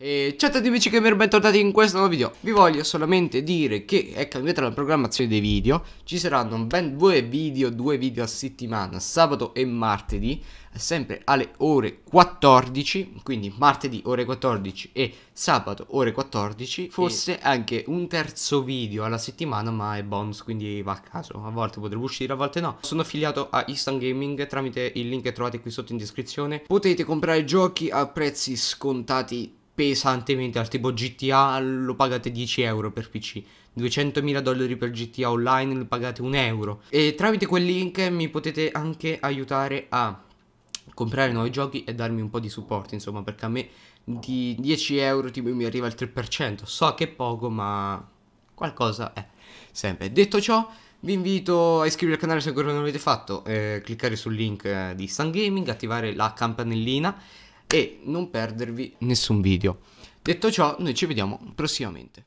E ciao a tutti amici gamer, bentornati in questo nuovo video Vi voglio solamente dire che è cambiata la programmazione dei video Ci saranno ben due video, due video a settimana, sabato e martedì Sempre alle ore 14, quindi martedì ore 14 e sabato ore 14 Forse anche un terzo video alla settimana ma è bonus quindi va a caso A volte potrebbe uscire, a volte no Sono affiliato a Instant Gaming tramite il link che trovate qui sotto in descrizione Potete comprare giochi a prezzi scontati pesantemente al tipo GTA lo pagate 10 euro per PC 200.000 dollari per GTA online lo pagate 1 euro e tramite quel link mi potete anche aiutare a comprare nuovi giochi e darmi un po' di supporto insomma perché a me di 10 euro tipo mi arriva il 3% so che è poco ma qualcosa è sempre detto ciò vi invito a iscrivervi al canale se ancora non l'avete fatto, eh, cliccare sul link eh, di Sun Gaming, attivare la campanellina e non perdervi nessun video. Detto ciò, noi ci vediamo prossimamente.